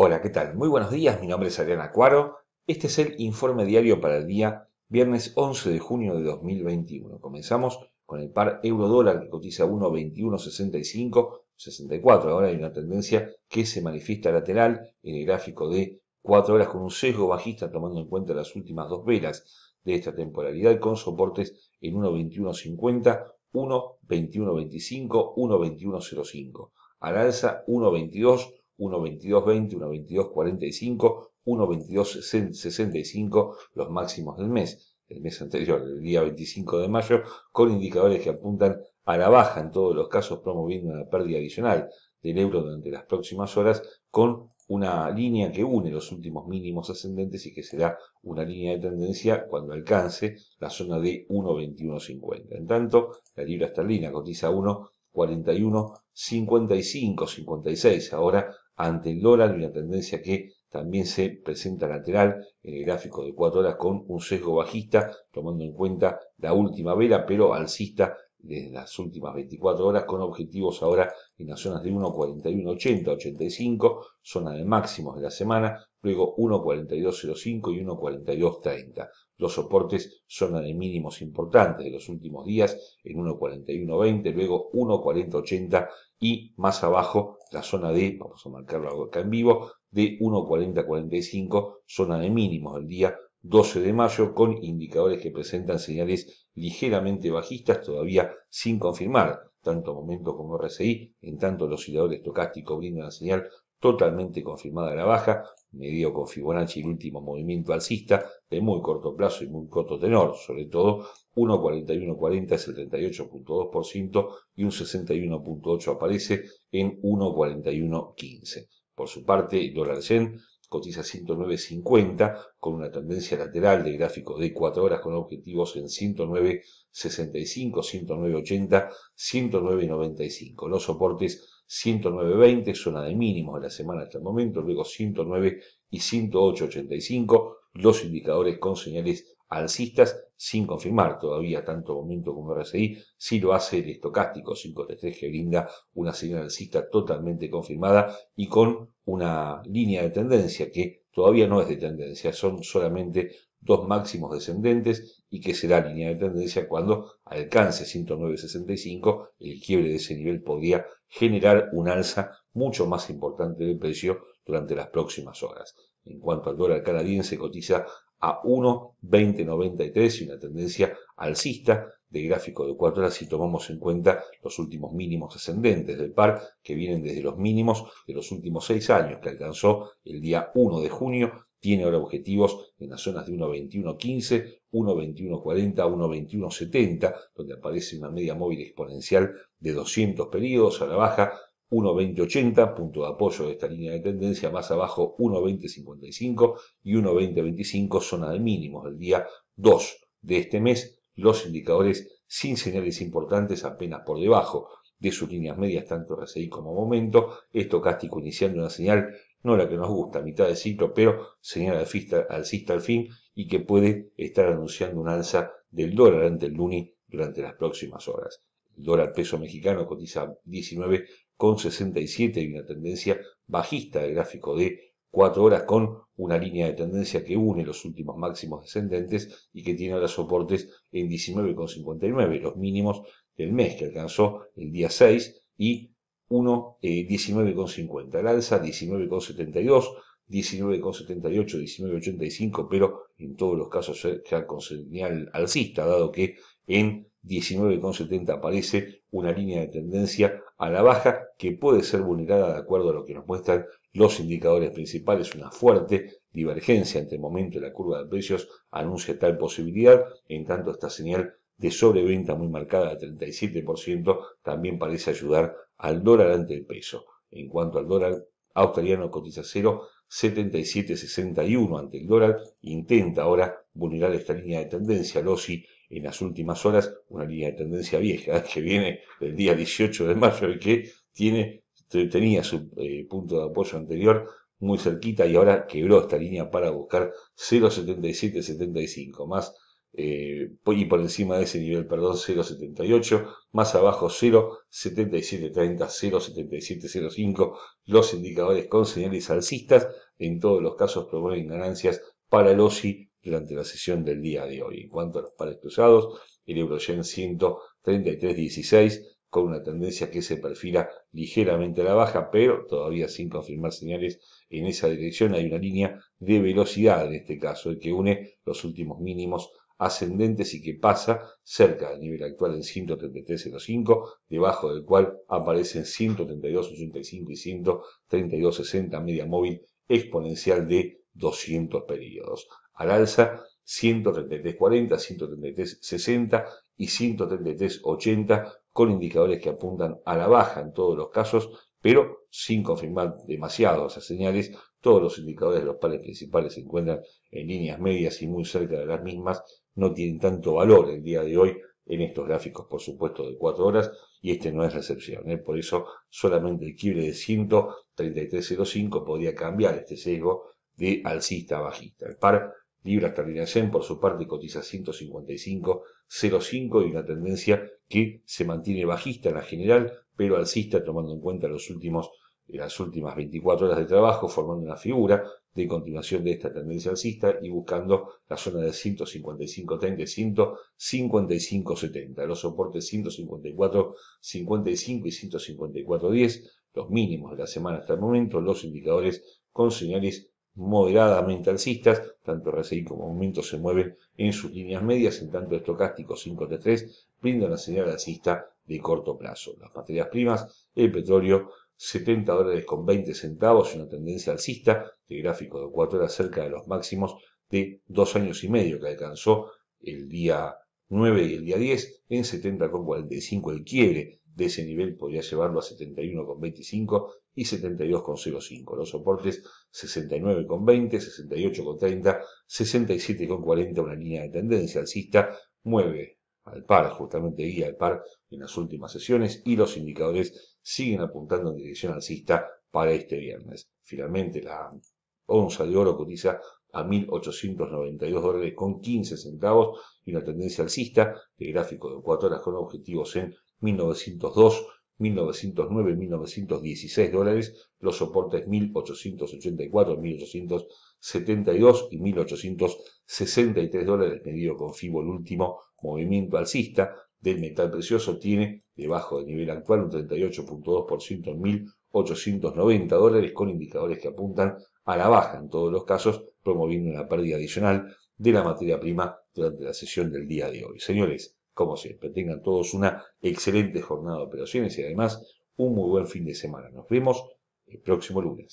Hola, ¿qué tal? Muy buenos días, mi nombre es Adriana Cuaro. Este es el informe diario para el día viernes 11 de junio de 2021. Comenzamos con el par euro-dólar que cotiza 1.2165.64. Ahora hay una tendencia que se manifiesta lateral en el gráfico de 4 horas con un sesgo bajista tomando en cuenta las últimas dos velas de esta temporalidad con soportes en 1.2150, 1.2125, 1.2105. Al alza 1.22 1.22.20, 1.22.45, 1.22.65, los máximos del mes, el mes anterior, el día 25 de mayo, con indicadores que apuntan a la baja en todos los casos, promoviendo una pérdida adicional del euro durante las próximas horas, con una línea que une los últimos mínimos ascendentes y que será una línea de tendencia cuando alcance la zona de 1.21.50. En tanto, la libra esterlina cotiza 1.41.55, 56 ahora ante el dólar, una tendencia que también se presenta lateral en el gráfico de cuatro horas con un sesgo bajista, tomando en cuenta la última vela, pero alcista desde las últimas 24 horas, con objetivos ahora en las zonas de 1.41.80, 85, zona de máximos de la semana, luego 1.42.05 y 1.42.30. Los soportes zona de mínimos importantes de los últimos días en 1.41.20, luego 1.40.80 y más abajo la zona de, vamos a marcarlo acá en vivo, de 1.40.45, zona de mínimos del día 12 de mayo, con indicadores que presentan señales ligeramente bajistas, todavía sin confirmar, tanto momento como RSI, en tanto el oscilador estocástico brinda una señal totalmente confirmada a la baja, medio con Fibonacci el último movimiento alcista de muy corto plazo y muy corto tenor, sobre todo 1.41.40 es el 38.2% y un 61.8 aparece en 1.41.15. Por su parte, el dólar yen cotiza 109.50 con una tendencia lateral de gráfico de 4 horas con objetivos en 109.65, 109.80, 109.95. Los soportes 109.20, zona de mínimos de la semana hasta el momento, luego 109 y 108.85, los indicadores con señales alcistas sin confirmar todavía tanto momento como RSI, si lo hace el estocástico 533 que brinda una señal alcista totalmente confirmada y con una línea de tendencia que todavía no es de tendencia, son solamente dos máximos descendentes y que será línea de tendencia cuando alcance 109.65, el quiebre de ese nivel podría generar un alza mucho más importante del precio durante las próximas horas. En cuanto al dólar canadiense, cotiza a 1.2093 y una tendencia alcista de gráfico de 4 horas si tomamos en cuenta los últimos mínimos ascendentes del par, que vienen desde los mínimos de los últimos 6 años, que alcanzó el día 1 de junio, tiene ahora objetivos en las zonas de 1.21.15, 1.21.40, 1.21.70, donde aparece una media móvil exponencial de 200 periodos a la baja, 1.20.80, punto de apoyo de esta línea de tendencia, más abajo 1.20.55 y 1.20.25, zona de mínimos del día 2 de este mes, los indicadores sin señales importantes apenas por debajo de sus líneas medias, tanto RSI como momento, estocástico iniciando una señal, no la que nos gusta, mitad de ciclo, pero señal alcista, alcista al fin y que puede estar anunciando un alza del dólar ante el Luni durante las próximas horas. El dólar peso mexicano cotiza 19,67 y una tendencia bajista del gráfico de 4 horas con una línea de tendencia que une los últimos máximos descendentes y que tiene ahora soportes en 19,59, los mínimos del mes que alcanzó el día 6 y 1,19,50. 19,50. Eh, el alza 19,72, 19,78, 19,85, pero en todos los casos ya con señal alcista, dado que en 19,70 aparece una línea de tendencia a la baja que puede ser vulnerada de acuerdo a lo que nos muestran los indicadores principales. Una fuerte divergencia entre el momento y la curva de precios anuncia tal posibilidad, en tanto esta señal de sobreventa muy marcada del 37% también parece ayudar al dólar ante el peso. En cuanto al dólar australiano cotiza 77.61 ante el dólar, intenta ahora vulnerar esta línea de tendencia, los en las últimas horas una línea de tendencia vieja que viene del día 18 de mayo y que tiene, tenía su eh, punto de apoyo anterior muy cerquita y ahora quebró esta línea para buscar 0,7775 más eh, y por encima de ese nivel, perdón, 0,78, más abajo 0,7730, 0,7705, los indicadores con señales alcistas, en todos los casos proponen ganancias para el durante la sesión del día de hoy. En cuanto a los pares cruzados, el Euroyen 133.16 con una tendencia que se perfila ligeramente a la baja, pero todavía sin confirmar señales en esa dirección. Hay una línea de velocidad en este caso, el que une los últimos mínimos ascendentes y que pasa cerca del nivel actual en 133.05, debajo del cual aparecen 132.85 y 132.60 media móvil exponencial de 200 periodos al alza, 133.40, 133.60 y 133.80 con indicadores que apuntan a la baja en todos los casos, pero sin confirmar demasiado esas señales, todos los indicadores de los pares principales se encuentran en líneas medias y muy cerca de las mismas, no tienen tanto valor el día de hoy en estos gráficos, por supuesto, de 4 horas, y este no es recepción. ¿eh? Por eso solamente el quiebre de 133.05 podría cambiar este sesgo de alcista a bajista. El par Libra esterlina por su parte, cotiza 155.05 y una tendencia que se mantiene bajista en la general, pero alcista tomando en cuenta los últimos, eh, las últimas 24 horas de trabajo, formando una figura de continuación de esta tendencia alcista y buscando la zona de 155.30 y 155.70. Los soportes 154.55 y 154.10, los mínimos de la semana hasta el momento, los indicadores con señales moderadamente alcistas, tanto RSI como aumento se mueven en sus líneas medias, en tanto estocástico 5T3 brinda una señal alcista de corto plazo. Las materias primas, el petróleo, 70 dólares con 20 centavos, una tendencia alcista de gráfico de 4 horas cerca de los máximos de 2 años y medio que alcanzó el día 9 y el día 10 en 70,45 el quiebre de ese nivel podría llevarlo a 71,25 y 72,05. Los soportes 69,20, 68,30, 67,40, una línea de tendencia alcista, mueve al par, justamente guía al par en las últimas sesiones y los indicadores siguen apuntando en dirección alcista para este viernes. Finalmente, la onza de oro cotiza a 1.892 dólares con 15 centavos y una tendencia alcista de gráfico de 4 horas con objetivos en 1902 1.909, 1.916 dólares, los soportes 1.884, 1.872 y 1.863 dólares, medido con FIBO el último movimiento alcista del metal precioso, tiene debajo del nivel actual un 38.2% en 1.890 dólares, con indicadores que apuntan a la baja en todos los casos, promoviendo una pérdida adicional de la materia prima durante la sesión del día de hoy. Señores, como siempre. Tengan todos una excelente jornada de operaciones y además un muy buen fin de semana. Nos vemos el próximo lunes.